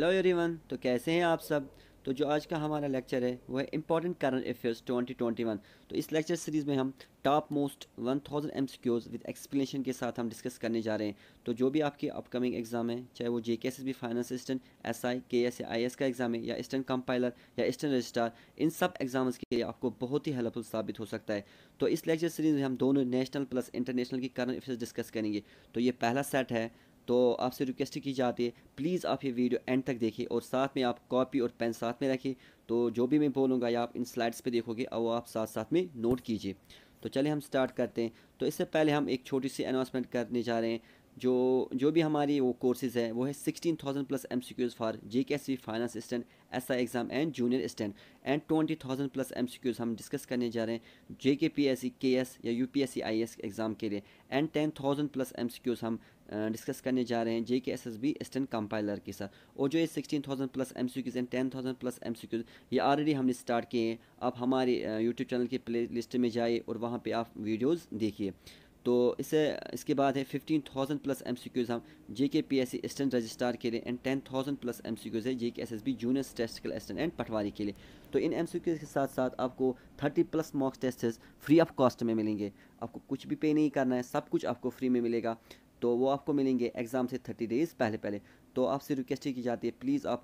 Hello everyone तो कैसे हैं आप सब तो जो आज का हमारा लेक्चर है वो है इंपॉर्टेंट करंट अफेयर्स 2021 तो इस लेक्चर सीरीज़ में हम top most 1000 thousand M with explanation के साथ हम डिस्कस करने जा रहे हैं तो जो भी आपके अपकमिंग एग्जाम है चाहे वो J K S B final assistant S I K S I S का एग्जाम है या ईस्टर्न कंपाइलर या इस्टर्न रजिस्ट्रार इन सब एग्जाम्स के लिए आपको बहुत ही हेल्पफुल साबित हो सकता है तो इस लेक्चर सीरीज़ में हम दोनों नेशनल प्लस इंटरनेशनल की करंट अफेयर्स डिस्कस करेंगे तो ये पहला सेट है तो आपसे रिक्वेस्ट की जाती है प्लीज़ आप ये वीडियो एंड तक देखिए और साथ में आप कॉपी और पेन साथ में रखें तो जो भी मैं बोलूँगा या आप इन स्लाइड्स पे देखोगे और वो आप साथ साथ में नोट कीजिए तो चलिए हम स्टार्ट करते हैं तो इससे पहले हम एक छोटी सी अनाउंसमेंट करने जा रहे हैं जो जो भी हमारी वो कोर्सेज है वो है sixteen thousand plus M C Qs for J K S C finance stand S I exam and junior stand and twenty thousand plus M C Qs हम डिस्कस करने जा रहे हैं जे के पी एस सी K S या U P S C I S exam के लिए and ten thousand plus M C Qs हम discuss करने जा रहे हैं J K S S B stand compiler के साथ और जो ये sixteen thousand plus M C Qs and ten thousand plus M C Qs ये ऑलरेडी हमने स्टार्ट किए हैं आप हमारे यूट्यूब चैनल की प्ले लिस्ट में जाइए और वहाँ पर आप वीडियोज़ देखिए तो इसे इसके बाद है fifteen thousand plus M C Qs हम J K P S C assistant registrar के लिए and ten thousand plus M C Qs है J K S S B junior statistical assistant and patwari के लिए तो इन एम सी क्यूज़ के साथ साथ आपको thirty plus mock test free of cost में मिलेंगे आपको कुछ भी पे नहीं करना है सब कुछ आपको फ्री में मिलेगा तो वो आपको मिलेंगे एग्ज़ाम से थर्टी डेज़ पहले पहले तो आपसे रिक्वेस्ट की जाती है प्लीज़ आप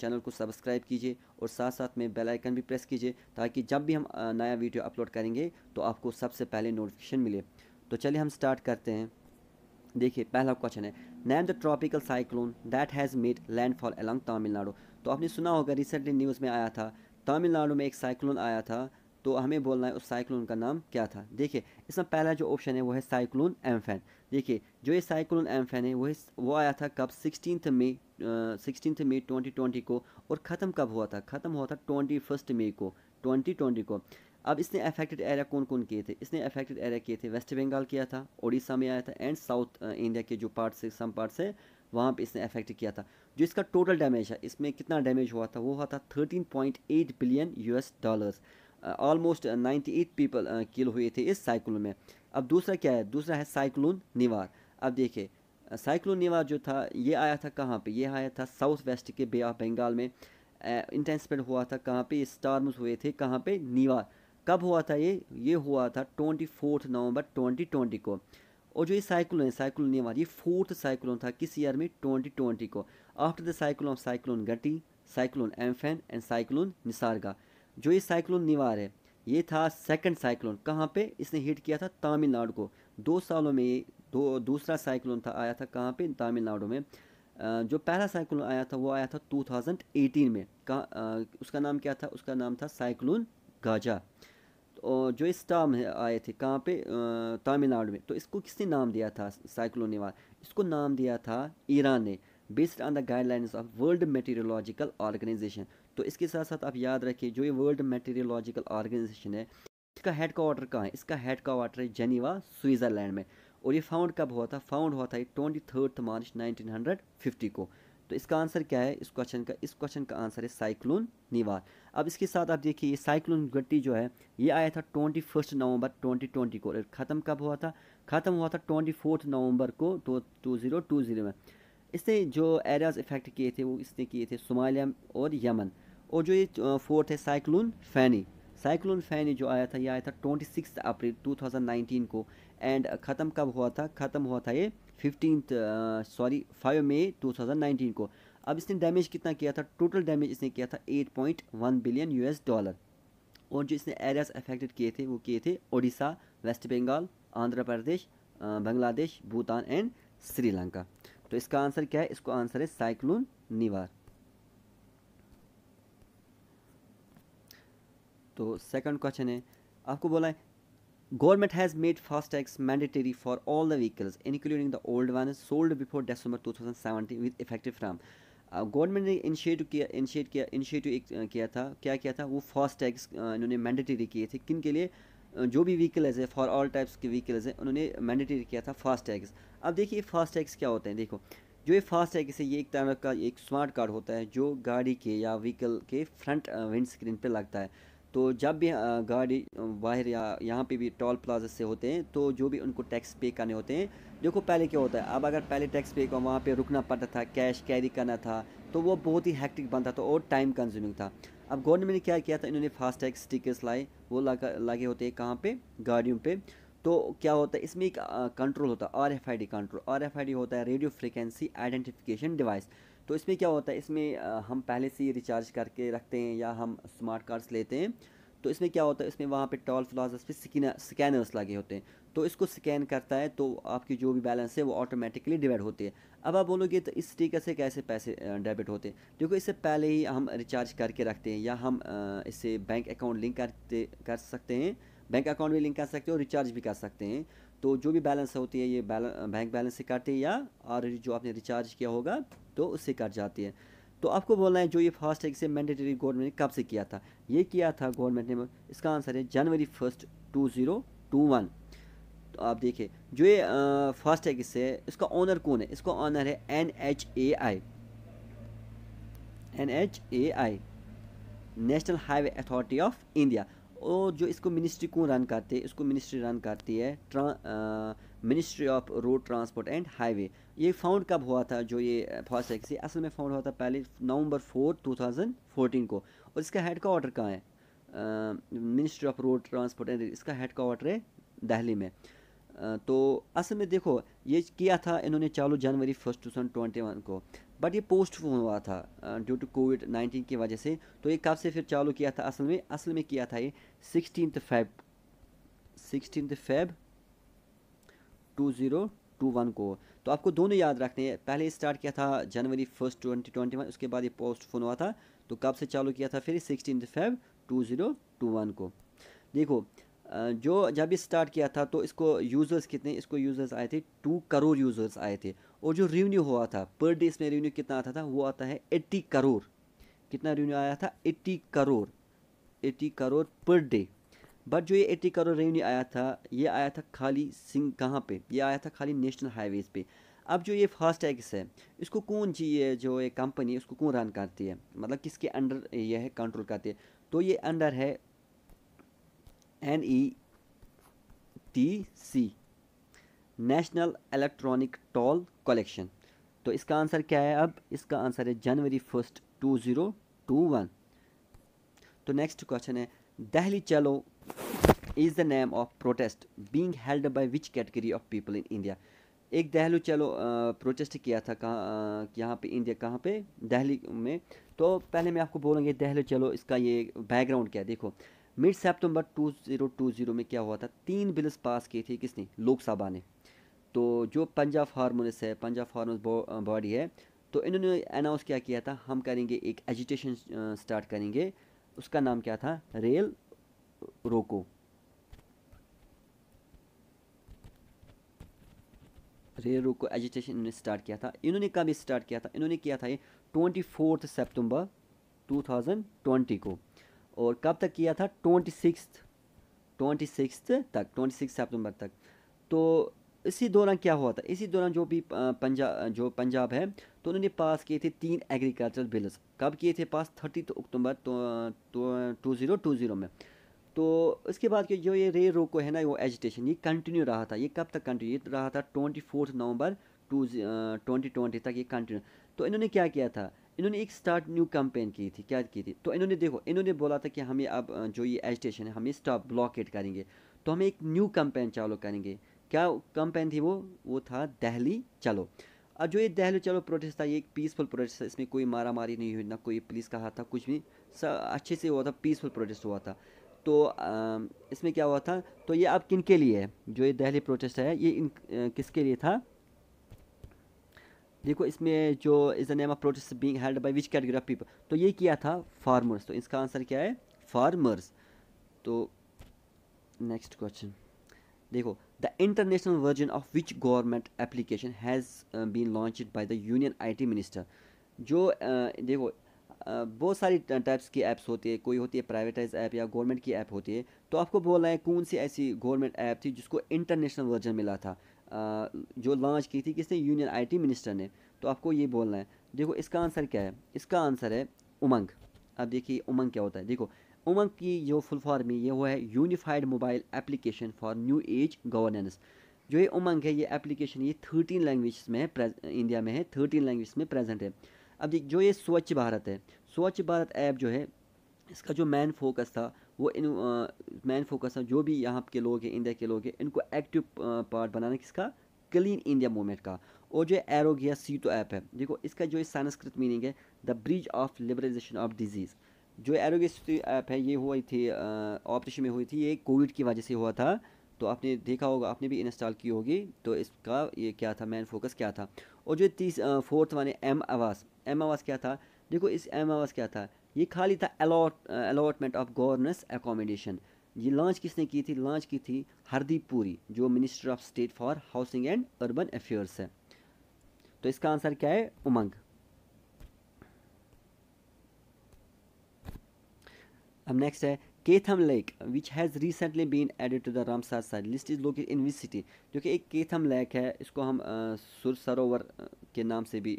चैनल को सब्सक्राइब कीजिए और साथ साथ में बेल आइकन भी प्रेस कीजिए ताकि जब भी हम नया वीडियो अपलोड करेंगे तो आपको सबसे पहले नोटिफिकेशन मिले तो चलिए हम स्टार्ट करते हैं देखिए पहला क्वेश्चन है name the tropical cyclone that has made landfall along Tamil Nadu तो आपने सुना होगा रिसेंटली न्यूज़ में आया था तमिलनाडु में एक साइक्लोन आया था तो हमें बोलना है उस साइक्लोन का नाम क्या था देखिए इसमें पहला जो ऑप्शन है वो है साइक्लोन एम्फेन देखिए जो ये साइक्लोन एम्फेन है वो वो आया था कब sixteenth May sixteenth May twenty को और ख़त्म कब हुआ था ख़त्म हुआ था ट्वेंटी फर्स्ट मई को ट्वेंटी को अब इसने अफेक्टेड एरिया कौन कौन किए थे इसने अफेक्टेड एरिया किए थे वेस्ट बंगाल किया था उड़ीसा में आया था एंड साउथ इंडिया के जो पार्ट्स है सम पार्ट्स है वहाँ पे इसने अफेक्ट किया था जो इसका टोटल डैमेज है इसमें कितना डैमेज हुआ था वो हुआ था thirteen point eight billion US dollars almost ninety eight people kill हुए थे इस साइक्लोन में अब दूसरा क्या है दूसरा है साइक्लोन निवार अब देखिए साइक्लोन uh, निवार जो था ये आया था कहाँ पे ये आया था साउथ वेस्ट के बे ऑफ बंगाल में इंटेंसपेड uh, हुआ था कहाँ पे स्टार्म हुए थे कहाँ पे निवार कब हुआ था ये ये हुआ था twenty fourth November twenty twenty को और जो ये साइक्लोन है साइक्लोन ये ये फोर्थ साइक्लोन था किस ईयर में ट्वेंटी ट्वेंटी को after the cyclone of cyclone Gati cyclone Amphan and cyclone Nisarga जो ये साइक्लोन निवार है ये था सेकंड साइक्लोन कहाँ पे इसने हिट किया था तमिलनाडु को दो सालों में ये दो दूसरा साइक्लोन था आया था कहाँ पे तमिलनाडु में जो पहला साइक्लोन आया था वो आया था 2018 में कहाँ उसका नाम क्या था उसका नाम था साइक्लोन गाजा तो जो स्टाम आए थे कहाँ पे तमिलनाडु में तो इसको किसने नाम दिया था साइक्लोन निवार इसको नाम दिया था ईरान ने based on the guidelines of World Meteorological Organization तो इसके साथ साथ आप याद रखिए जो ये वर्ल्ड मेटीरियोलॉजिकल ऑर्गेनाइजेशन है इसका हेड क्वार्टर कहाँ है इसका हेड क्वार्टर है जेनीवा स्विट्ज़रलैंड में और ये फाउंड कब हुआ था फाउंड हुआ था ट्वेंटी थर्ड मार्च फिफ्टी को तो इसका आंसर क्या है इस क्वेश्चन का इस क्वेश्चन का आंसर है साइक्लोन निवार अब इसके साथ आप देखिए ये साइक्लोन गट्टी जो है ये आया था twenty first November twenty twenty को ख़त्म कब हुआ था ख़त्म हुआ था ट्वेंटी फोर्थ नवंबर को two two zero two zero में इसने जो एरियाज इफेक्ट किए थे वो इसने किए थे सोमालिया और यमन और जो ये फोर्थ है साइक्लोन फैनी साइक्लोन फैनी जो आया था ये आया था twenty six April two thousand nineteen को एंड ख़त्म कब हुआ था ख़त्म हुआ था ये fifteen sorry five May nineteen को अब इसने डैमेज कितना किया था टोटल डैमेज इसने किया था 8.1 बिलियन यूएस डॉलर और जो इसने एरियाज अफेक्टेड किए थे वो किए थे ओडिशा वेस्ट बंगाल आंध्र प्रदेश बांग्लादेश भूटान एंड श्रीलंका तो इसका आंसर क्या है इसको आंसर है साइक्लोन निवार तो सेकंड क्वेश्चन है आपको बोला है Government has made fast tags mandatory for all the vehicles, including the old ones sold before December 2017 with effective from. Government uh, ने इनिशिएट किया इनिशिएट किया इनिशिएटिव एक किया था क्या किया था वो फास्ट टैक्स इन्होंने मैंडेटरी किए थे किन के लिए जो भी व्हीकल्स है फॉर ऑल टाइप्स के व्हीकल्स हैं उन्होंने मैंडेटरी किया था फास्ट टैक्स अब देखिए फास्ट टैक्स क्या होते हैं देखो जो ये फास्ट टैक्स है ये एक तरह का एक स्मार्ट कार्ड होता है जो गाड़ी के या व्हीकल के फ्रंट विंड स्क्रीन पर लगता है तो जब भी गाड़ी बाहर या यहाँ पे भी टोल प्लाजा से होते हैं तो जो भी उनको टैक्स पे करने होते हैं देखो पहले क्या होता है अब अगर पहले टैक्स पे वहाँ पे रुकना पड़ता था कैश कैरी करना था तो वो बहुत ही हैक्टिक बनता था और टाइम कंज्यूमिंग था अब गवर्नमेंट ने क्या किया था इन्होंने फास्टैग स्टिकर्स लाए वो लगा लगे होते हैं कहाँ पर गाड़ियों पर तो क्या होता है इसमें एक कंट्रोल होता है R F I D control R F I D होता है रेडियो फ्रिक्वेंसी आइडेंटिफिकेशन डिवाइस तो इसमें क्या होता है इसमें हम पहले से ही रिचार्ज करके रखते हैं या हम स्मार्ट कार्ड्स लेते हैं तो इसमें क्या होता है इसमें वहाँ पे टॉल प्लाजस पे स्कैनर्स लगे होते हैं तो इसको स्कैन करता है तो आपकी जो भी बैलेंस है वो ऑटोमेटिकली डिवाइड होती है अब आप बोलोगे तो इस तरीके से कैसे पैसे डेबिट होते हैं देखो इससे पहले ही हम रिचार्ज करके रखते हैं या हम इससे बैंक अकाउंट लिंक करते कर सकते हैं बैंक अकाउंट भी लिंक कर सकते हैं और रिचार्ज भी कर सकते हैं तो जो भी बैलेंस होती है ये बैंक बैलेंस से काटे या और जो आपने रिचार्ज किया होगा तो उससे कट जाती है तो आपको बोलना है जो ये फास्ट टैग से मैंडेटरी गवर्नमेंट ने कब से किया था ये किया था गवर्नमेंट ने इसका आंसर है January first two zero two one तो आप देखिए जो ये फास्ट टैग से इसका ऑनर कौन है इसका ऑनर है N H A I N H A I national highway authority of India और जो इसको मिनिस्ट्री कौन रन करती है इसको मिनिस्ट्री रन करती है ट्रा ministry of road transport and highway ये फाउंड कब हुआ था जो ये फास्टैग से असल में फाउंड हुआ था पहले नवंबर फोर टू थाउजेंड को और इसका हेड क्वार्टर कहाँ है ministry of road transport and इसका हेड क्वार्टर है दहली में तो असल में देखो ये किया था इन्होंने चालू January first two thousand twenty one को बट ये पोस्ट हुआ था ड्यू टू कोविड नाइन्टीन की वजह से तो ये कब से फिर चालू किया था असल में असल में किया था ये sixteen Feb sixteen Feb two zero two one को तो आपको दोनों याद रखने हैं पहले स्टार्ट किया था January first twenty twenty one उसके बाद ये पोस्ट फोन हुआ था तो कब से चालू किया था फिर sixteen Feb two zero two one को देखो जो जब भी स्टार्ट किया था तो इसको यूज़र्स कितने इसको यूज़र्स आए थे टू करोड़ यूज़र्स आए थे और जो रेवेन्यू हुआ था पर डे इसमें रेवेन्यू कितना आता था वो आता है एट्टी करोड़ कितना रेवेन्यू आया था eighty crore eighty crore per day but जो ये एट्टी करोड़ रेवेन्यू आया था ये आया था खाली सिंह कहाँ पे ये आया था खाली नेशनल हाईवेज़ पे अब जो ये फास्ट टैक्स है इसको कौन जी ये जो ये कंपनी उसको कौन रन करती है मतलब किसके अंडर ये है कंट्रोल करती है तो ये अंडर है N E T C national electronic toll collection तो इसका आंसर क्या है अब इसका आंसर है January first two zero two one तो नेक्स्ट क्वेश्चन है Delhi Chalo is the name of protest being held by which category of people in India एक दहलू चलो प्रोटेस्ट किया था कहाँ यहाँ पे इंडिया कहाँ पे दहली में तो पहले मैं आपको बोलूँगी दहलू चलो इसका ये बैकग्राउंड क्या है देखो mid two zero two zero में क्या हुआ था तीन बिल्स पास किए थे किसने लोकसभा ने तो जो पंजाब हारमोनिस है पंजाब हारमोनिस बॉडी है तो इन्होंने अनाउंस क्या किया था हम करेंगे एक एजुटेशन स्टार्ट करेंगे उसका नाम क्या था रेल रोको रेल अच्छा, रोको एजिटेशन इन्होंने स्टार्ट किया था इन्होंने कब स्टार्ट किया था इन्होंने किया था ये twenty fourth September two thousand twenty को और कब तक किया था ट्वेंटी सिक्स ट्वेंटी सिक्स तक ट्वेंटी सिक्स सेप्टेम्बर तक तो इसी दौरान क्या हुआ था इसी दौरान जो भी पंजाब जो पंजाब है तो उन्होंने पास किए थे तीन एग्रीकल्चर बिल्स कब किए थे pass thirty October two zero two zero में तो उसके बाद के जो ये रे रोको है ना वो एजिटेशन ये कंटिन्यू रहा था ये कब तक कंटिन्यू तो रहा था twenty fourth November two twenty twenty तक ये कंटिन्यू तो इन्होंने क्या किया था इन्होंने एक स्टार्ट न्यू कैंपेन की थी क्या की थी तो इन्होंने देखो इन्होंने बोला था कि हमें अब जो ये एजिटेशन है हमें स्टॉप ब्लॉकेट करेंगे तो हम एक न्यू कैंपेन चालू करेंगे क्या कैंपेन थी वो वो था दहली चलो अब जो ये दहली चलो प्रोटेस्ट था ये एक पीसफुल प्रोटेस्ट था इसमें कोई मारा मारी नहीं हुई ना कोई पुलिस का हाथ था कुछ भी अच्छे से हुआ था पीसफुल प्रोटेस्ट हुआ था तो आ, इसमें क्या हुआ था तो ये अब किन के लिए है जो ये दहली प्रोटेस्ट है ये इन किसके लिए था देखो इसमें जो is the name of protest being held by which category of people तो ये किया था फार्मर्स तो इसका आंसर क्या है फार्मर्स तो नेक्स्ट क्वेश्चन देखो the international version of which government application has been launch by the union IT minister जो uh, देखो बहुत सारी टाइप्स की ऐप्स होती है कोई होती है प्राइवेटाइज ऐप या गवर्नमेंट की ऐप होती है तो आपको बोलना है कौन सी ऐसी गवर्नमेंट ऐप थी जिसको इंटरनेशनल वर्जन मिला था जो लॉन्च की थी किसने यूनियन आईटी मिनिस्टर ने तो आपको ये बोलना है देखो इसका आंसर क्या है इसका आंसर है उमंग अब देखिए उमंग क्या होता है देखो उमंग की जो फुल फॉर्म है ये वो है unified mobile application for new age governance जो ये उमंग है ये एप्लीकेशन ये थर्टीन लैंग्वेज में है इंडिया में है थर्टीन लैंग्वेज में प्रेजेंट है अब जो ये स्वच्छ भारत है स्वच्छ भारत ऐप जो है इसका जो मेन फोकस था वो इन मेन फोकस था जो भी यहाँ के लोग हैं इंडिया के लोग हैं इनको एक्टिव पार्ट बनाना किसका क्लीन इंडिया मूवमेंट का और जो एरोगिया टू ऐप है देखो इसका जो संस्कृत मीनिंग है the bridge of liberalisation of disease जो एरोगिया सीटो ऐप है ये हुई थी ऑपरेशन में हुई थी ये कोविड की वजह से हुआ था तो आपने देखा होगा आपने भी इंस्टॉल की होगी तो इसका ये क्या था मेन फोकस क्या था और जो तीस फोर्थ वाले एम आवाज़ एम आवाज़ क्या था देखो इस एम आवाज़ क्या था ये खाली था allot allotment of governance accommodation ये लॉन्च किसने की थी लॉन्च की थी हरदीप पुरी जो minister of state for housing and urban affairs है तो इसका आंसर क्या है उमंग अब नेक्स्ट है Keetham lake which has recently been added to the Ramsar site list is locate in which city जो कि एक केथम लेक है इसको हम सुर सरोवर के नाम से भी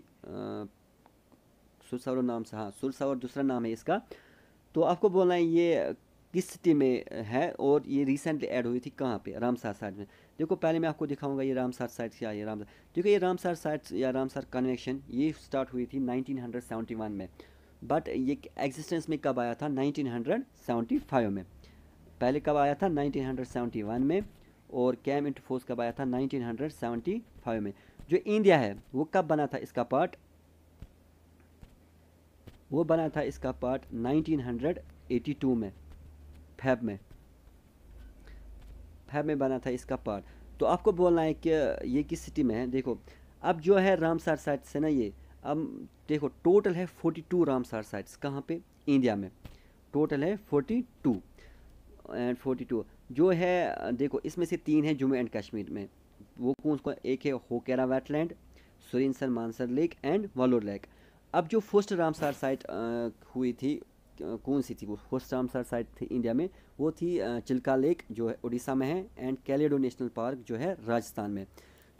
सुर सरोवर नाम से हाँ सुर सरोवर दूसरा नाम है इसका तो आपको बोलना है ये किस सिटी में है और ये रिसेंटली ऐड हुई थी कहाँ पे रामसार साइट में देखो पहले मैं आपको दिखाऊंगा ये रामसार साइट क्या है रामसार देखो ये रामसार साइट या रामसार कन्वेक्शन ये स्टार्ट हुई थी 1971 में बट ये एग्जिस्टेंस में कब आया था 1975 में पहले कब आया था 1971 में और कैम इंटू फोर्स कब आया था 1975 में जो इंडिया है वो कब बना था इसका पार्ट वो बना था इसका पार्ट 1982 में फैब में फैब में बना था इसका पार्ट तो आपको बोलना है कि ये किस सिटी में है देखो अब जो है रामसार साइट से ना ये अब देखो टोटल है फोर्टी टू रामसार साइट्स कहाँ पे इंडिया में टोटल है forty two and forty two जो है देखो इसमें से तीन है जम्मू एंड कश्मीर में वो कौन कौन एक है Hokera wetland Surinsar Mansar lake and Wular lake अब जो फर्स्ट रामसार साइट हुई थी कौन सी थी वो फर्स्ट रामसार साइट थी इंडिया में वो थी चिल्का लेक जो है उड़ीसा में है एंड कैलेडो नेशनल पार्क जो है राजस्थान में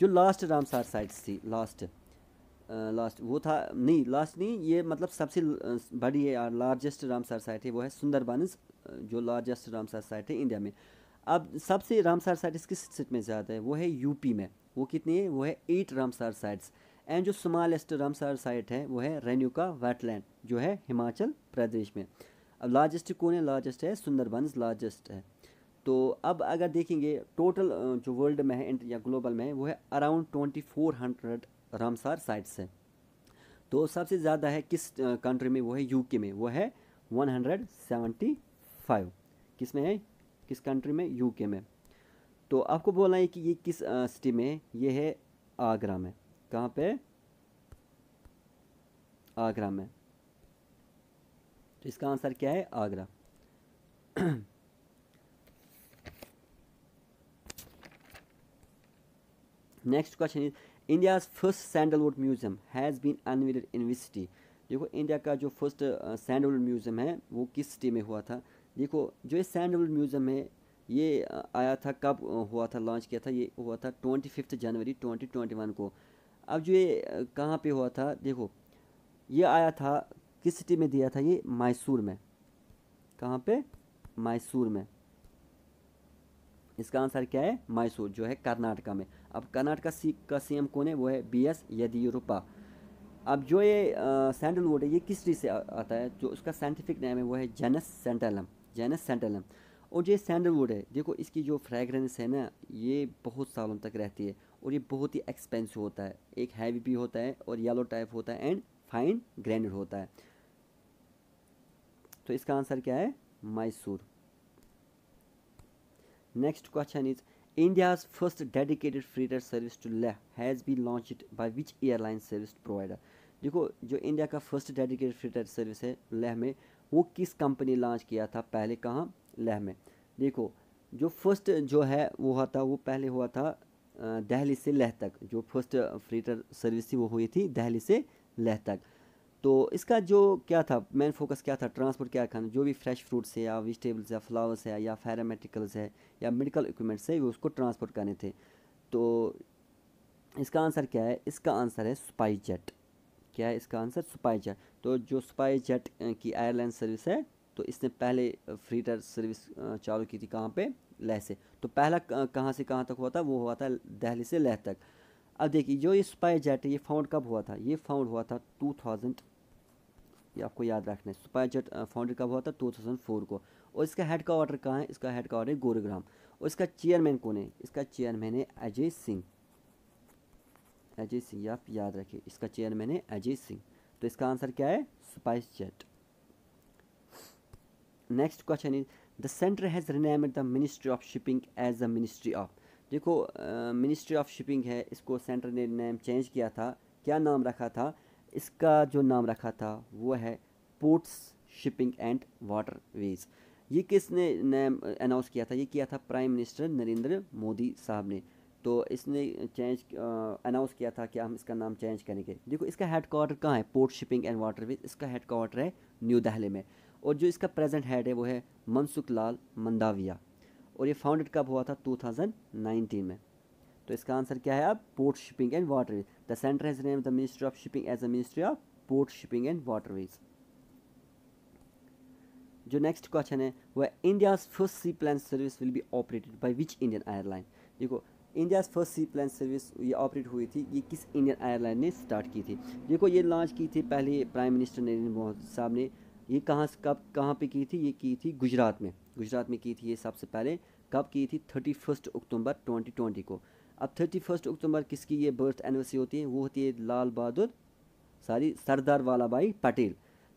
जो लास्ट रामसार साइट्स थी लास्ट लास्ट वो था नहीं लास्ट नहीं ये मतलब सबसे बड़ी है लार्जेस्ट रामसार साइट है वो है सुंदरबानस जो लार्जेस्ट रामसार साइट है इंडिया में अब सबसे रामसार साइट्स किस स्टेट में ज़्यादा है वो है यूपी में वो कितनी है वो है एट रामसार साइट्स एंड जो स्मॉलेस्ट रामसार साइट है वो है रेन्यूका वेटलैंड जो है हिमाचल प्रदेश में अब लार्जेस्ट कौन है लार्जेस्ट है सुंदरबंस लार्जेस्ट है तो अब अगर देखेंगे टोटल जो वर्ल्ड में है या ग्लोबल में है वो है around twenty four hundred Ramsar site से तो सबसे ज़्यादा है किस कंट्री में वो है यूके में वो है 175 किस में है किस कंट्री में यूके में तो आपको बोलना है कि ये किस सिटी में है ये है आगरा में कहाँ पे आगरा में तो इसका आंसर क्या है Agra next question is India's first sandalwood museum has been unveiled in which city देखो इंडिया का जो फर्स्ट सैंडलवुड म्यूज़ियम है वो किस सिटी में हुआ था देखो जो ये सैंडलवुड म्यूज़ियम है ये uh, आया था कब uh, हुआ था लॉन्च किया था ये हुआ था twenty fifth January twenty twenty one को अब जो ये uh, कहाँ पे हुआ था देखो ये आया था किस सिटी में दिया था ये मैसूर में कहाँ पे मैसूर में इसका आंसर क्या है मैसूर जो है कर्नाटका में अब कर्नाटका सी का सीएम कौन है वो है बी एस येदियुरप्पा अब जो ये सैंडलवुड है ये किस चीज से आता है जो उसका साइंटिफिक नेम है वो है जेनस सेंटेलम जेनस सेंटेलम और जो सैंडलवुड है देखो इसकी जो फ्रेगरेंस है ना ये बहुत सालों तक रहती है और ये बहुत ही एक्सपेंसिव होता है एक हैवी भी होता है और येलो टाइप होता है एंड फाइन ग्रेनेड होता है तो इसका आंसर क्या है Mysore Next question is India's first dedicated freighter service to Leh has been launched by which airline service provider? देखो जो इंडिया का फर्स्ट डेडिकेटेड फ्रीटर सर्विस है लह में वो किस कंपनी लॉन्च किया था पहले कहाँ लह में देखो जो फर्स्ट जो है वो हुआ था वो पहले हुआ था दहली से लह तक जो फर्स्ट फ्रीटर सर्विस थी वो हुई थी दहली से लह तक तो इसका जो क्या था मेन फोकस क्या था ट्रांसपोर्ट क्या खाना जो भी फ्रेश फ्रूट्स है या वेजिटेबल्स या फ्लावर्स है या फैरामेटिकल्स है या मेडिकल इक्विपमेंट्स है वो उसको ट्रांसपोर्ट करने थे तो इसका आंसर क्या है इसका आंसर है स्पाइस जेट क्या है इसका आंसर स्पाइस जेट तो जो स्पाइस जेट की एयरलाइन सर्विस है तो इसने पहले फ्रीटर सर्विस चालू की थी कहाँ पे लह से तो पहला कहाँ से कहाँ तक हुआ था वो हुआ था दहली से लह तक अब देखिए जो ये स्पाइस जेट है ये फाउंड कब हुआ था ये फाउंड हुआ था टू थाउजेंड ये आपको याद रखना है स्पाइस जेट फाउंडेड कब हुआ था 2004 को और इसका हेड क्वार्टर कहाँ है इसका हेड क्वार्टर है गोरेग्राम और इसका चेयरमैन कौन है इसका चेयरमैन है अजय सिंह अजय सिंह आप याद रखिए इसका चेयरमैन है अजय सिंह तो इसका आंसर क्या है SpiceJet next question is the centre has renamed the ministry of shipping as the ministry of देखो मिनिस्ट्री ऑफ शिपिंग है इसको सेंटर ने नेम चेंज किया था क्या नाम रखा था इसका जो नाम रखा था वो है ports shipping and waterways ये किसने अनाउंस किया था ये किया था प्राइम मिनिस्टर नरेंद्र मोदी साहब ने तो इसने चेंज अनाउंस किया था कि हम इसका नाम चेंज करेंगे देखो इसका हेड क्वार्टर कहाँ है port shipping and waterways इसका हेड क्वार्टर है न्यू दिल्ली में और जो इसका प्रेजेंट हेड है वो है मनसुख लाल मंदाविया और ये फाउंडेड कब हुआ था 2019 में तो इसका आंसर क्या है अब port shipping and waterways the centre has name the ministry of shipping as a ministry of port shipping and waterways जो नेक्स्ट क्वेश्चन है वह India first seaplane service will be operated by which Indian airline देखो India first seaplane service ये operate हुई थी ये किस Indian airline ने स्टार्ट की थी देखो ये लॉन्च की थी पहले प्राइम मिनिस्टर नरेंद्र मोदी साहब ने ये कहाँ कब कहाँ पे की थी ये की थी गुजरात में गुजरात में की थी ये सबसे पहले कब की थी thirty first October twenty twenty को अब थर्टी फर्स्ट अक्टूबर किसकी ये बर्थ एनिवर्सरी होती है वो होती है लाल बहादुर सॉरी सरदार वाला भाई पटेल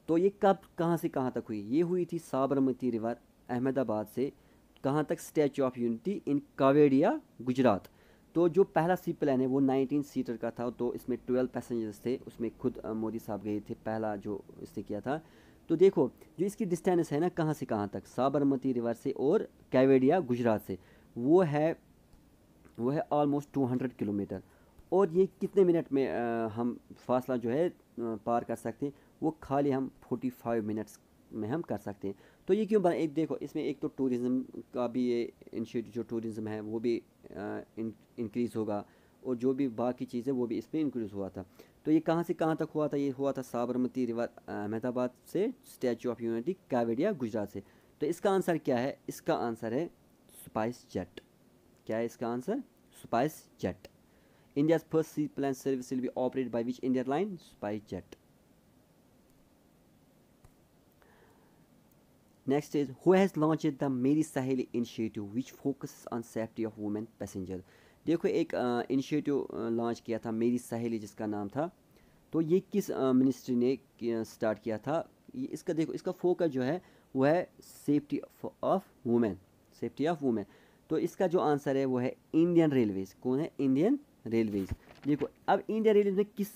तो ये कब कहाँ से कहाँ तक हुई ये हुई थी साबरमती रिवर अहमदाबाद से कहाँ तक statue of unity in Kevadia Gujarat तो जो पहला सी प्लान है वो 19 सीटर का था तो इसमें 12 पैसेंजर्स थे उसमें खुद मोदी साहब गए थे पहला जो इसने किया था तो देखो जो इसकी डिस्टेंस है ना कहाँ से कहाँ तक साबरमती रिवर से और कैवेडिया गुजरात से वो है वो है ऑलमोस्ट टू हंड्रेड किलोमीटर और ये कितने मिनट में आ, हम फासला जो है पार कर सकते हैं वो खाली हम फोटी फाइव मिनट्स में हम कर सकते हैं तो ये क्यों बना एक देखो इसमें एक तो टूरिज़म का भी ये इनिशिएटिव जो टूरिज़म है वो भी इंक्रीज़ होगा और जो भी बाकी चीज़ें वो भी इसमें इंक्रीज़ हुआ था तो ये कहाँ से कहाँ तक हुआ था ये हुआ था साबरमती रिवर अहमदाबाद से statue of unity Kevadia Gujarat से तो इसका आंसर क्या है इसका आंसर है स्पाइस जेट क्या है इसका answer SpiceJet India first seaplane service will be operate by which Indian line SpiceJet next is who has launch the Meri Saheli initiative which focus on safety of women passenger देखो एक initiative launch किया था मेरी सहेली जिसका नाम था तो ये किस मिनिस्ट्री ने स्टार्ट किया था इसका देखो इसका फोकस जो है वो है safety of women safety of women तो इसका जो आंसर है वो है इंडियन रेलवेज कौन है इंडियन रेलवेज देखो अब इंडियन रेलवेज में किस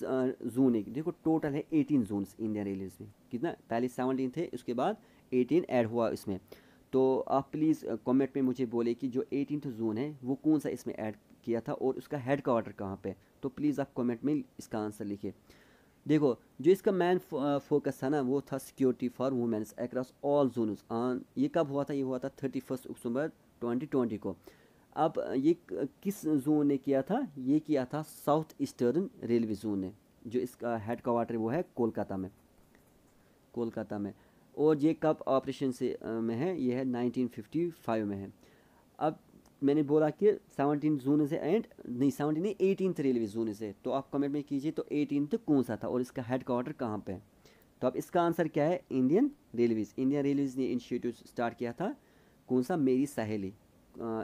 जोन है देखो टोटल है एटीन जोन इंडियन रेलवेज में कितना पहले सेवनटीन थे उसके बाद एटीन ऐड हुआ इसमें तो आप प्लीज़ कमेंट में मुझे बोले कि जो एटीन जोन है वो कौन सा इसमें ऐड किया था और उसका हेड क्वार्टर कहाँ पर तो प्लीज़ आप कमेंट में इसका आंसर लिखे देखो जो इसका मेन फोकस था ना वो था security for womens across all zone on ये कब हुआ था ये हुआ था थर्टी फर्स्ट अक्टूबर 2020 को अब ये किस जोन ने किया था ये किया था साउथ ईस्टर्न रेलवे जोन ने जो इसका हेड क्वार्टर वो है कोलकाता में कोलकाता में और ये कब ऑपरेशन से में है ये है 1955 में है अब मैंने बोला कि सेवनटीन जोन से एंड नहीं सेवनटीन नहीं एटीन रेलवे जोन से तो आप कमेंट में कीजिए तो एटीन कौन सा था और इसका हेड क्वार्टर कहाँ पर है तो अब इसका आंसर क्या है इंडियन रेलवेज़ इंडियन रेलवेज़ ने इनिशिएटिव स्टार्ट किया था कौन सा मेरी सहेली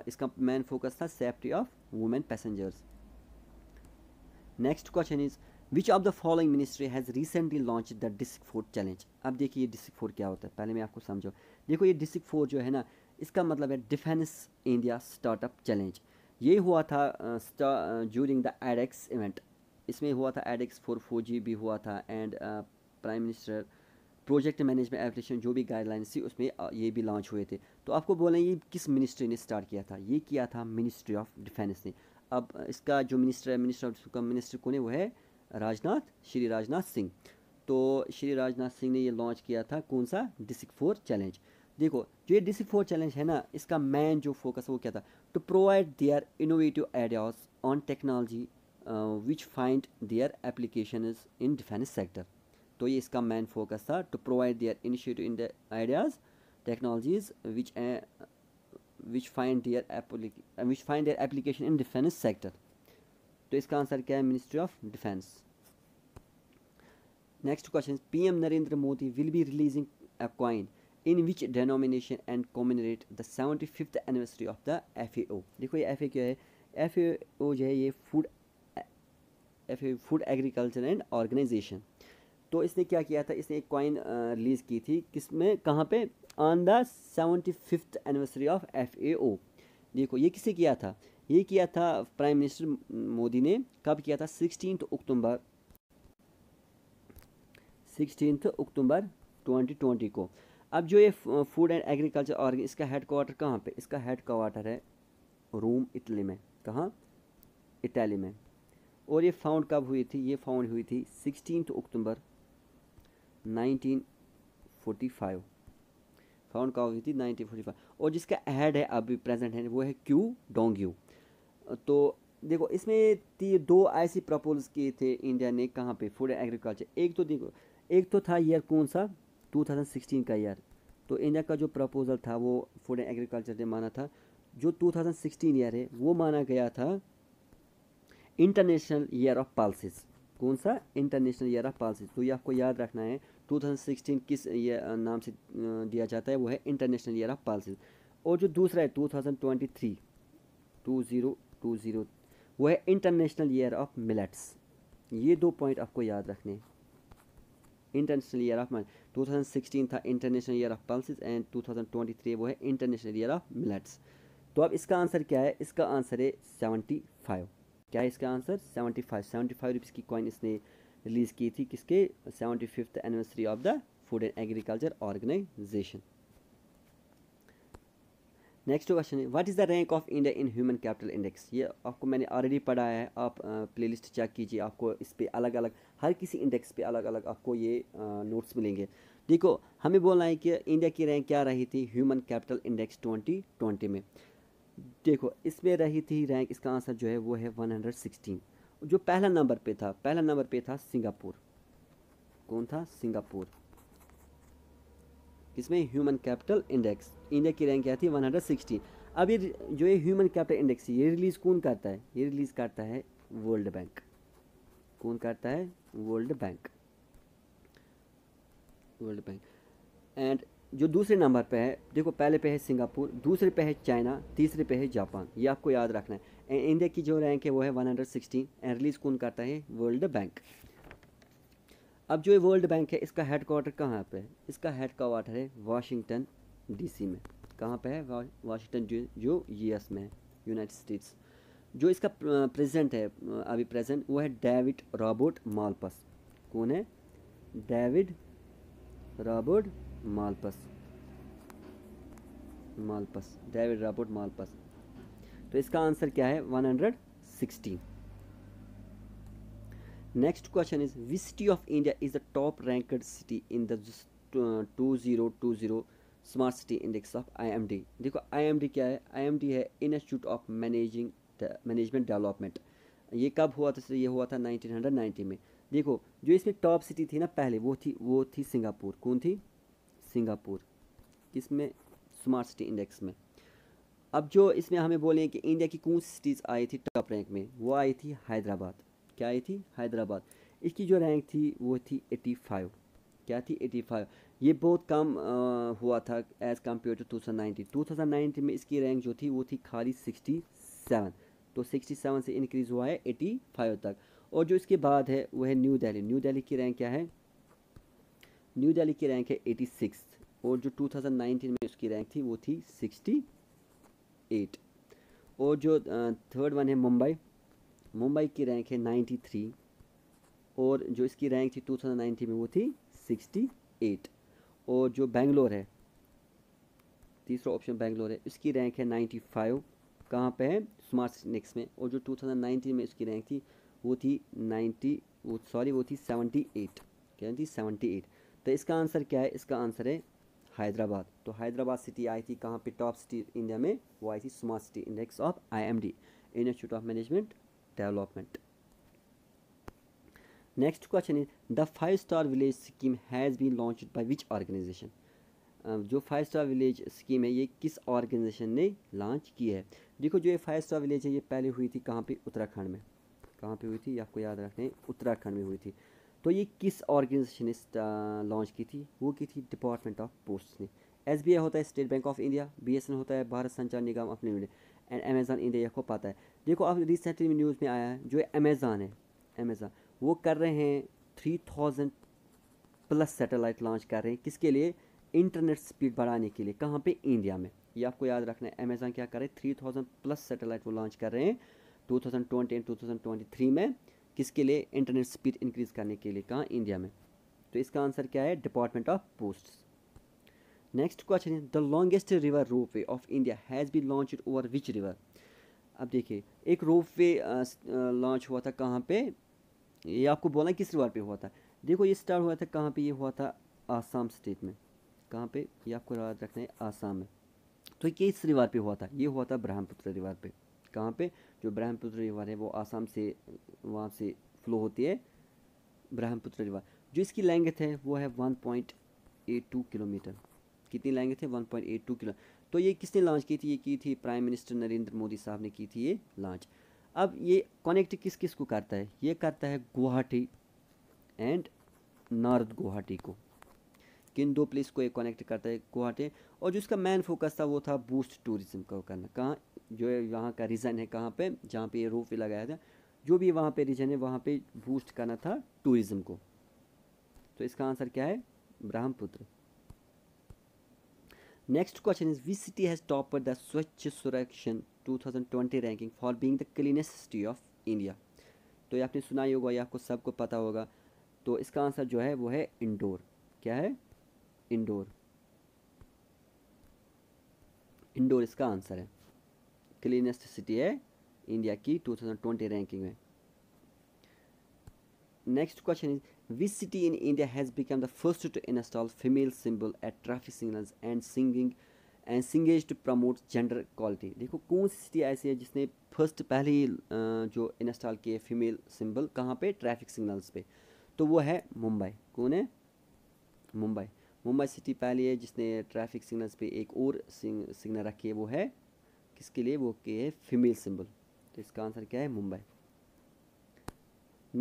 इसका मेन फोकस था safety of women passengers next question is which of the following ministry has recently launch the district four challenge अब देखिए ये डिस्ट्रिक्ट फोर क्या होता है पहले मैं आपको समझो देखो ये डिस्ट्रिक्ट फोर जो है ना इसका मतलब है डिफेंस इंडिया स्टार्टअप चैलेंज ये हुआ था ज्यूरिंग द एडेक्स इवेंट इसमें हुआ था एडेक्स फोर फोर जी भी हुआ था and prime minister project management application जो भी गाइडलाइंस थी उसमें ये भी लॉन्च हुए थे तो आपको बोलें ये किस मिनिस्ट्री ने स्टार्ट किया था ये किया था मिनिस्ट्री ऑफ डिफेंस ने अब इसका जो मिनिस्टर है मिनिस्टर ऑफ का मिनिस्टर कौन है वो है राजनाथ श्री राजनाथ सिंह तो श्री राजनाथ सिंह ने ये लॉन्च किया था कौन सा डिस्ट्रिक्ट फोर चैलेंज देखो जो ये डिस्ट्रिक्ट फोर चैलेंज है ना इसका मेन जो फोकस वो क्या था to provide their innovative ideas on technology which find their application in defence sector तो ये इसका मेन फोकस था to provide their initiative in the ideas technologies which which find their their uh, application which find their application in defense तो इसका answer क्या है ministry of defence next question PM Narendra Modi will be releasing a coin in which denomination and commemorate the seventy fifth anniversary of the F देखो ये F क्या है F जो है ये food F food agriculture and organisation तो इसने क्या किया था इसने एक कॉइन रिलीज़ की थी किस में कहाँ पे on the seventy fifth anniversary of F A O देखो ये किसे किया था ये किया था प्राइम मिनिस्टर मोदी ने कब किया था सिक्सटीन अक्टूबर सिक्सटीन अक्टूबर 2020 को अब जो ये फूड एंड एग्रीकल्चर और इसका हेड क्वार्टर कहाँ पे इसका हेड क्वार्टर है रोम इटली में कहाँ इटली में और ये फाउंड कब हुई थी ये फाउंड हुई थी सिक्सटीन अक्टूबर 1945 फाउंड कहा हुई थी 1945 और जिसका हेड है अभी प्रेजेंट है वो है क्यू डोंग यू तो देखो इसमें दो ऐसी प्रपोज किए थे इंडिया ने कहाँ पे फूड एंड एग्रीकल्चर एक तो देखो एक तो था ईयर कौन सा 2016 का ईयर तो इंडिया का जो प्रपोज़ल था वो फूड एंड एग्रीकल्चर ने माना था जो 2016 ईयर है वो माना गया था इंटरनेशनल ईयर ऑफ पॉलिसीज़ कौन सा इंटरनेशनल ईयर ऑफ पॉलिसीज़ तो ये आपको याद रखना है 2016 किस ये नाम से दिया जाता है वो है इंटरनेशनल ईयर ऑफ पालसीज और जो दूसरा है 2023 2020 वो है इंटरनेशनल ईयर ऑफ मिलेट्स ये दो पॉइंट आपको याद रखने international year of two thousand sixteen था international year of pulses and two thousand twenty three वो है इंटरनेशनल ईयर ऑफ मिलेट्स तो अब इसका आंसर क्या है इसका आंसर है सेवेंटी फाइव क्या है इसका answer seventy five seventy five rupees की कॉइन इसने रिलीज़ की थी किसके seventy fifth anniversary of the food and agriculture organisation next question है what is the rank of India in human capital index ये आपको मैंने ऑलरेडी पढ़ा है आप प्लेलिस्ट चेक कीजिए आपको इस पर अलग अलग हर किसी इंडेक्स पे अलग अलग आपको ये नोट्स मिलेंगे देखो हमें बोलना है कि इंडिया की रैंक क्या रही थी human capital index twenty twenty में देखो इसमें रही थी रैंक इसका आंसर जो है वो है वन हंड्रेड सिक्सटीन जो पहला नंबर पे था पहला नंबर पे था सिंगापुर कौन था सिंगापुर इसमें ह्यूमन कैपिटल इंडेक्स इंडिया की रैंक क्या थी 116 अब ये जो ये ह्यूमन कैपिटल इंडेक्स ये रिलीज़ कौन करता है ये रिलीज़ करता है वर्ल्ड बैंक कौन करता है world bank world bank and जो दूसरे नंबर पे है देखो पहले पे है सिंगापुर दूसरे पे है चाइना तीसरे पे है जापान ये आपको याद रखना है इंडिया की जो रैंक है वो है 116 एंड रिलीज़ कौन करता है वर्ल्ड बैंक अब जो वर्ल्ड बैंक है इसका हेड क्वार्टर कहाँ पर है इसका हेड क्वार्टर है वाशिंगटन डीसी में कहाँ पर है वाशिंगटन जो यूएस में है यूनाइटेड स्टेट्स जो इसका प्रेजेंट है अभी प्रेजेंट वो है डेविड रॉबर्ट मालपस कौन है David Robert Malpass Malpass David Robert Malpass तो इसका आंसर क्या है 116 next question is which city of India is the top ranked city in the two zero two zero smart city index of IMD देखो IMD क्या है IMD है institute of managing management development ये कब हुआ था ये हुआ था 1990 में देखो जो इसमें टॉप सिटी थी ना पहले वो थी वो थी सिंगापुर कौन थी सिंगापुर किसमें स्मार्ट सिटी इंडेक्स में अब जो इसमें हमें बोलें कि इंडिया की कौन सी सिटीज़ आई थी टॉप रैंक में वो आई थी हैदराबाद क्या आई थी हैदराबाद इसकी जो रैंक थी वो थी एटी फाइव क्या थी एटी फाइव ये बहुत कम आ, हुआ था as compare to two thousand nineteen two thousand nineteen में इसकी रैंक जो थी वो थी खाली सिक्सटी सेवन तो सिक्सटी सेवन से इनक्रीज़ हुआ है एटी फाइव तक और जो इसके बाद है वो है न्यू दिल्ली न्यू दिल्ली की रैंक क्या है न्यू दिल्ली की रैंक है एटी सिक्स और जो 2019 में उसकी रैंक थी वो थी 68 और जो थर्ड वन है मुंबई मुंबई की रैंक है 93 और जो इसकी रैंक थी 2019 में वो थी 68 और जो बेंगलोर है तीसरा ऑप्शन बेंगलोर है इसकी रैंक है 95 फाइव कहाँ पर है स्मार्ट नेक्स में और जो 2019 में इसकी रैंक थी वो थी 90 वो सॉरी वो थी 78 क्या थी 78 तो इसका आंसर क्या है इसका आंसर है हैदराबाद तो हैदराबाद सिटी आई थी कहाँ पे टॉप सिटी इंडिया में वो आई थी smart city index of IMD institute of management development next question is the five star village scheme has been launch by which organisation जो फाइव स्टार विलेज स्कीम है ये किस ऑर्गेनाइजेशन ने launch की है देखो जो ये फाइव स्टार विलेज है ये पहले हुई थी कहाँ पर उत्तराखंड में कहाँ पर हुई थी आपको याद रखें उत्तराखंड में हुई थी तो ये किस ऑर्गेनाइजेशन ने लॉन्च की थी वो की थी डिपार्टमेंट ऑफ पोस्ट ने एस होता है State Bank of India B होता है Bharat Sanchar Nigam of limited and Amazon India को पाता है देखो अब रिसेंटली न्यूज़ में आया है जो अमेज़ान है अमेज़ान वो कर रहे हैं three thousand plus satellite launch कर रहे हैं किसके लिए इंटरनेट स्पीड बढ़ाने के लिए कहाँ पे इंडिया में ये आपको याद रखना है अमेज़ान क्या कर रहे हैं थ्री थाउजेंड प्लस सैटेलाइट वो लॉन्च कर रहे हैं two thousand twenty and two thousand twenty three में किसके लिए इंटरनेट स्पीड इंक्रीज़ करने के लिए कहाँ इंडिया में तो इसका आंसर क्या है department of post next question है the longest river ropeway of India has be launch over which river अब देखिए एक रोप वे लॉन्च हुआ था कहाँ पे ये आपको बोला किस रिवर पे हुआ था देखो ये स्टार्ट हुआ था कहाँ पे ये हुआ था आसाम स्टेट में कहाँ पे ये आपको याद रखना है आसाम में तो ये किस रिवर पे हुआ था ये हुआ था ब्रह्मपुत्र रिवर पे कहाँ पे जो ब्रह्मपुत्र रिवर है वो आसाम से वहाँ से फ्लो होती है ब्रह्मपुत्र रिवर जो इसकी लेंगथ है वो है one point eight two kilometre कितनी लेंगथ है one point eight two kilo तो ये किसने लॉन्च की थी ये की थी प्राइम मिनिस्टर नरेंद्र मोदी साहब ने की थी ये लॉन्च अब ये कनेक्ट किस किस को करता है ये करता है गुवाहाटी एंड नॉर्थ गुवाहाटी को किन दो प्लेस को ये कनेक्ट करता है गुवाहाटी और जो इसका मेन फोकस था वो था बूस्ट टूरिज्म को करना कहाँ जो यहाँ का रीज़न है कहाँ पे जहाँ पे ये रोप वे लगाया था जो भी वहाँ पे रीजन है वहाँ पे बूस्ट करना था टूरिज़्म को तो इसका आंसर क्या है Brahmaputra next question is which city has पर the Swachh Survekshan 2020 ranking for being the cleanest city of India तो ये आपने सुना ही होगा या आपको सबको पता होगा तो इसका आंसर जो है वो है इंडोर क्या है इंडोर इंडोर इसका आंसर है क्लीनेस्ट सिटी है इंडिया की 2020 रैंकिंग में next question is which city in India has become the first to install female symbol at traffic signals and singing and signage to promote gender quality देखो कौन सी city ऐसी है जिसने first पहले ही जो इंस्टॉल किए फीमेल सिंबल कहाँ पे ट्रैफिक सिग्नल्स पे तो वो है मुंबई कौन है मुंबई मुंबई सिटी पहली है जिसने ट्रैफिक सिग्नल्स पे एक और सिग्नल रखी है वो है किसके लिए वो के है फीमेल सिंबल तो इसका आंसर क्या है Mumbai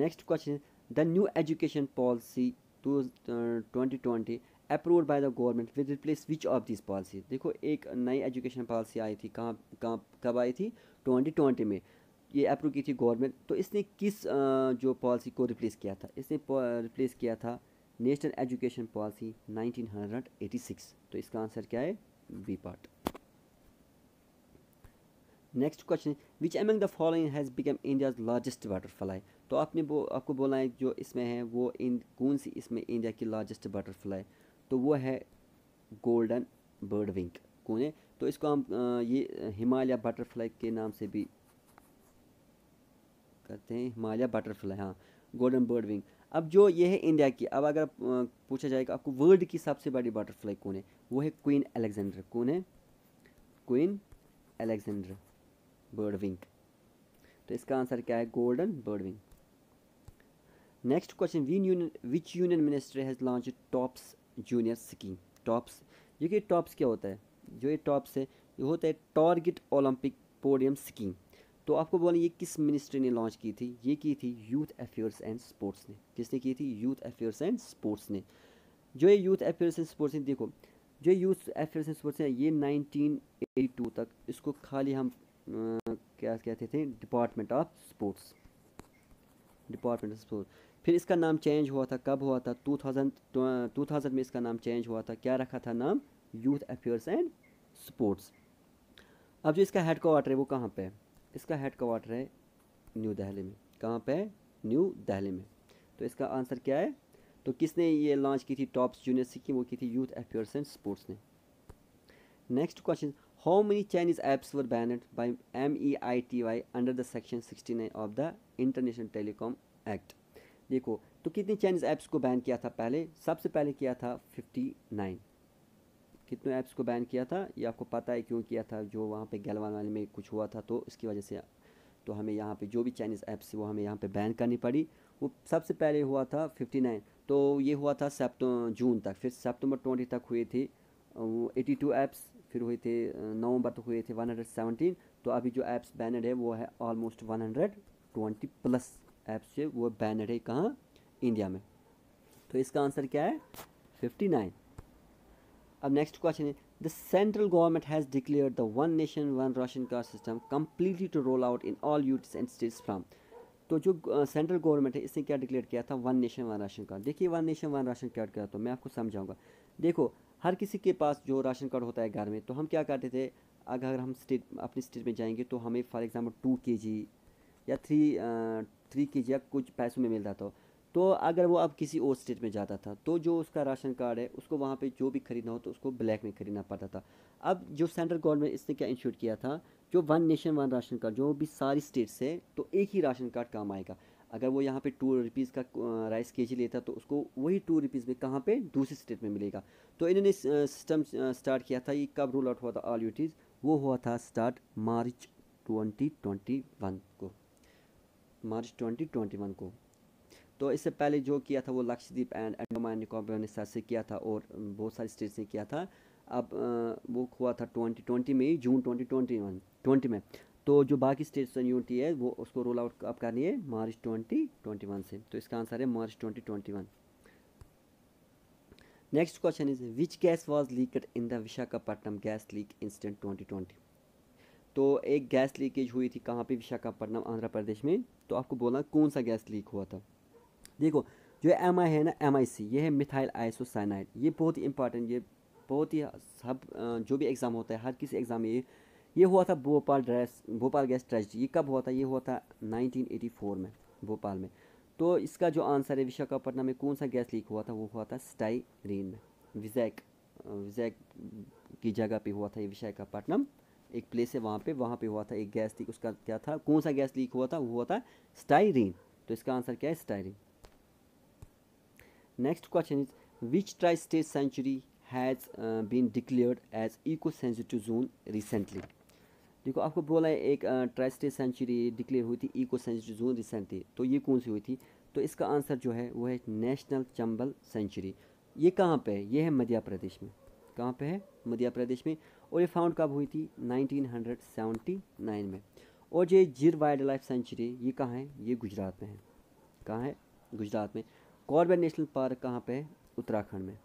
next question the new education policy two twenty twenty approve by the government with replace which of this policy देखो एक नई एजुकेशन पॉलिसी आई थी कहाँ कहाँ कब आई थी ट्वेंटी ट्वेंटी में ये अप्रूव की थी गवर्नमेंट तो इसने किस uh, जो पॉलिसी को रिप्लेस किया था इसने रिप्लेस किया था नेशनल एजुकेशन पॉलिसी 1986 तो इसका आंसर क्या है B part next question which among the following has become India's largest butterfly तो आपने वो आपको बोला है जो इसमें है वो इन कौन सी इसमें इंडिया की लार्जेस्ट बटरफ्लाई तो वो है गोल्डन बर्ड विंग कौन है तो इसको हम ये हिमालय बटरफ्लाई के नाम से भी करते हैं हिमालय बटरफ्लाई हाँ गोल्डन बर्ड विंग अब जो ये है इंडिया की अब अगर पूछा जाएगा आपको वर्ल्ड की सबसे बड़ी बटरफ्लाई कौन है वो है क्वीन अलेक्जेंडर कौन है क्वीन अलेक्जेंडर बर्ड विंग तो इसका आंसर क्या है golden birdwing next question win union which union ministry has launch TOPS junior scheme TOPS ये टॉप्स क्या होता है जो ये टॉप्स है ये होता है टारगेट ओलंपिक पोडियम स्कीम तो आपको बोलें ये किस मिनिस्ट्री ने लॉन्च की थी ये की थी यूथ अफेयर्स एंड स्पोर्ट्स ने किसने की थी यूथ अफेयर्स एंड स्पोर्ट्स ने जो ये यूथ अफेयर्स एंड स्पोर्ट्स ने देखो जो यूथ अफेयर्स एंड स्पोर्ट्स हैं ये 1982 तक इसको खाली हम क्या कहते थे department of sports department of sports फिर इसका नाम चेंज हुआ था कब हुआ था टू थाउजेंड में इसका नाम चेंज हुआ था क्या रखा था नाम यूथ अफेयर्स एंड स्पोर्ट्स अब जो इसका हेड क्वार्टर है वो कहाँ पे है इसका हेड क्वार्टर है न्यू दहली में कहाँ पे न्यू दहली में तो इसका आंसर क्या है तो किसने ये लॉन्च की थी टॉप्स यूनिवर्सिटी सिक्किम वो की थी यूथ अफेयर्स एंड स्पोर्ट्स ने next question how many Chinese apps were banned by M E I T Y under the section sixty nine of the international telecom act देखो तो कितनी Chinese apps को ban किया था पहले सबसे पहले किया था फिफ्टी नाइन कितने ऐप्स को बैन किया था ये आपको पता है क्यों किया था जो वहाँ पे गलवान वाले में कुछ हुआ था तो इसकी वजह से तो हमें यहाँ पे जो भी चाइनीज़ ऐप्स वो हमें यहाँ पे बैन करनी पड़ी वो सबसे पहले हुआ था फिफ्टी नाइन तो ये हुआ था सेप्ट जून तक फिर सेप्टम्बर ट्वेंटी तक हुए थे एटी टू ऐप्स फिर हुए थे नवंबर तक हुए थे वन हंड्रेड सेवनटीन तो अभी जो ऐप्स बैनड है वो है almost one hundred twenty plus apps जो वो बैनड है कहाँ इंडिया में तो इसका आंसर क्या है फिफ्टी नाइन अब नेक्स्ट क्वेश्चन है the central government has declare the one nation one ration card system completely to roll out in all youth and states from तो जो सेंट्रल गवर्नमेंट है इसने क्या डिक्लेयर किया था one nation one ration card देखिए one nation one ration card क्या होता है मैं आपको समझाऊंगा देखो हर किसी के पास जो राशन कार्ड होता है घर में तो हम क्या करते थे अगर हम स्टेट अपने स्टेट में जाएंगे तो हमें फॉर एग्ज़ाम्पल टू के जी या थ्री थ्री के जी या कुछ पैसों में मिल रहा था तो अगर वो अब किसी और स्टेट में जाता था तो जो उसका राशन कार्ड है उसको वहाँ पे जो भी ख़रीदना हो तो उसको ब्लैक में ख़रीदना पड़ता था अब जो सेंट्रल गवर्नमेंट इसने क्या इंश्योर किया था जो one nation one ration card जो भी सारी स्टेट्स है तो एक ही राशन कार्ड काम आएगा अगर वो यहाँ पे टू रुपीज़ का राइस के जी लेता तो उसको वही टू रुपीज़ में कहाँ पे दूसरी स्टेट में मिलेगा तो इन्होंने सिस्टम स्टार्ट किया था ये कब रूल आउट हुआ था ऑल यूटीज़ वो हुआ था स्टार्ट मार्च 2021 को मार्च 2021 को तो इससे पहले जो किया था वो लक्षद्वीप एंड एंडोमान निकोबार ने सर से किया था और बहुत सारे स्टेट्स ने किया था अब वो हुआ था 2020 में जून 2021 20 में तो जो बाकी स्टेट्स एंड यूनिटी है वो उसको रोल आउट अब करनी है मार्च 2021 से तो इसका आंसर है March 2021 next question is which gas was leaked in the Visakhapatnam gas leak incident twenty तो एक गैस लीकेज हुई थी कहाँ पे विशाखापट्टनम आंध्र प्रदेश में तो आपको बोलना कौन सा गैस लीक हुआ था देखो जो एम आई है ना एम आई सी ये है मिथाइल आइसोसाइनाइड ये बहुत ही इंपॉर्टेंट ये बहुत ही सब जो भी एग्ज़ाम होता है हर किसी एग्ज़ाम में ये ये हुआ था भोपाल ड्रेस भोपाल गैस ट्रेजडी ये कब हुआ था ये हुआ था 1984 में भोपाल में तो इसका जो आंसर है विशाखापट्टनम में कौन सा गैस लीक हुआ था वो हुआ था स्टाइरीन में विजैक विजैक की जगह पे हुआ था ये विशाखापट्टनम एक प्लेस है वहाँ पे वहाँ पे हुआ था एक गैस लीक उसका क्या था कौन सा गैस लीक हुआ था वो हुआ था स्टाइरीन तो इसका आंसर क्या है styrene Next question is which tri-state sanctuary has uh, been declared as eco-sensitive zone recently? देखो आपको बोला है एक ट्राई स्टेट सेंचुरी डिक्लेयर हुई थी इको सेंचुरी जोन रिसेंटली तो ये कौन सी हुई थी तो इसका आंसर जो है वो है नेशनल चंबल सेंचुरी ये कहाँ पे है ये है मध्य प्रदेश में कहाँ पे है मध्य प्रदेश में और ये फाउंड कब हुई थी 1979 में और ये जीर वाइल्ड लाइफ सेंचुरी ये कहाँ है ये गुजरात में है कहाँ है गुजरात में कॉर्बेट नेशनल पार्क कहाँ पे है उत्तराखंड में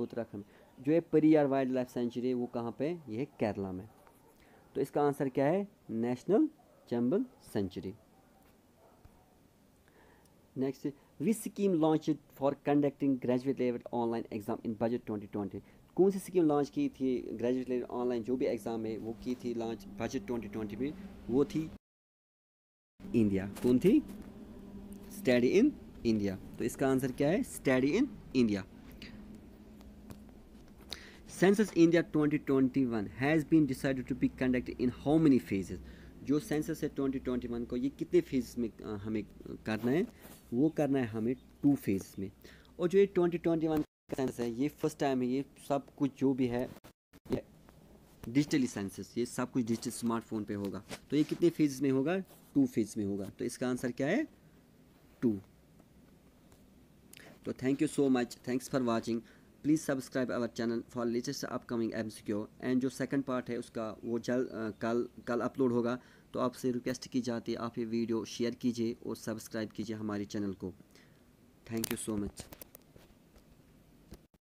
उत्तराखंड में जो है परियार वाइल्ड लाइफ सेंचुरी है वो कहाँ पे है ये है केरला में तो इसका आंसर क्या है national Chambal sanctuary next which scheme launch for conducting graduate level online exam in budget twenty twenty कौन सी स्कीम लॉन्च की थी ग्रेजुएट लेवल ऑनलाइन जो भी एग्ज़ाम है वो की थी लॉन्च बजट ट्वेंटी ट्वेंटी में वो थी इंडिया कौन थी स्टडी इन इंडिया तो इसका आंसर क्या है study in India census India 2021 has been decided to be conduct in how many phases जो सेंसस है 2021 को ये कितने फेज में हमें करना है वो करना है हमें टू फेज में और जो ये 2021 ट्वेंटी सेंसस है ये फर्स्ट टाइम है ये सब कुछ जो भी है डिजिटली सेंसस ये सब कुछ डिजिटल स्मार्टफोन पे होगा तो ये कितने फेज में होगा टू फेज में होगा तो इसका आंसर क्या है टू तो thank you so much thanks for watching please subscribe our channel for latest upcoming M and जो सेकंड पार्ट है उसका वो जल्द कल कल अपलोड होगा तो आपसे रिक्वेस्ट की जाती है आप ये वीडियो शेयर कीजिए और सब्सक्राइब कीजिए हमारे चैनल को थैंक यू सो मच